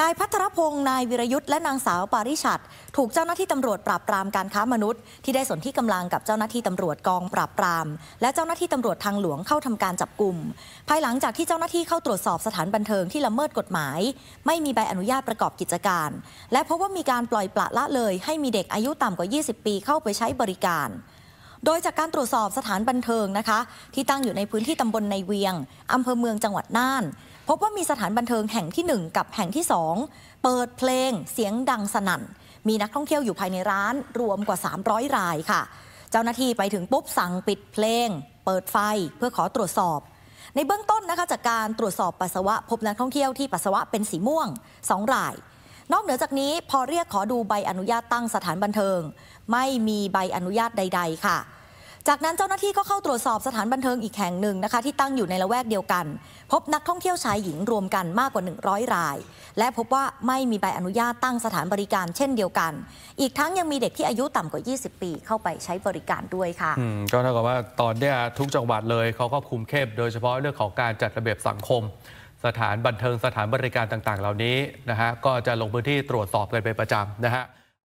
นายพัทรพงศ์นายวิรยุทธ์และนางสาวปาริชัดถูกเจ้าหน้าที่ตำรวจปราบปรามการค้ามนุษย์ที่ได้สนที่กำลังกับเจ้าหน้าที่ตำรวจกองปราบปรามและเจ้าหน้าที่ตำรวจทางหลวงเข้าทำการจับกลุ่มภายหลังจากที่เจ้าหน้าที่เข้าตรวจสอบสถานบันเทิงที่ละเมิดกฎหมาย ไม่มีใบอนุญาตประกอบกิจการ และพบว่ามีการปล่อยปละละเลยให้มีเด็กอายุต่ำกว่า 20 ปีเข้าไปใช้บริการโดยจากการตรวจสอบสถานบันเทิงนะคะ ที่ตั้งอยู่ในพื้นที่ตำบลในเวียงอำเภอเมืองจังหวัดน่าน พบว่ามีสถานบันเทิงแห่งที่ 1 กับแห่งที่2เปิดเพลง เสียงดังสนั่น มีนักท่องเที่ยวอยู่ภายในร้าน รวมกว่า 300 รายค่ะ เจ้าหน้าที่ไปถึงปุ๊บสั่งปิดเพลง เปิดไฟเพื่อขอตรวจสอบ ในเบื้องต้นนะคะจากการตรวจสอบปัสสาวะ พบนักท่องเที่ยวที่ปัสสาวะเป็นสีม่วง 2 ราย นอกเหนือจากนี้พอเรียกขอดูใบอนุญาตตั้งสถานบันเทิง ไม่มีใบอนุญาตใด ๆค่ะจากนั้นเจ้าหน้าที่ก็เข้าตรวจสอบสถานบันเทิงอีกแห่งหนึ่งนะคะที่ตั้งอยู่ในละแวกเดียวกัน พบนักท่องเที่ยวชายหญิงรวมกันมากกว่า 100 ราย และพบว่าไม่มีใบอนุญาตตั้งสถานบริการเช่นเดียวกัน อีกทั้งยังมีเด็กที่อายุต่ำกว่า 20 ปีเข้าไปใช้บริการด้วยค่ะก็เท่ากับว่าตอนนี้ทุกจังหวัดเลยเขาก็คุมเข้มโดยเฉพาะเรื่องของการจัดระเบียบสังคม สถานบันเทิงสถานบริการต่างๆ เหล่านี้นะฮะก็จะลงพื้นที่ตรวจสอบกันเป็นประจำนะฮะ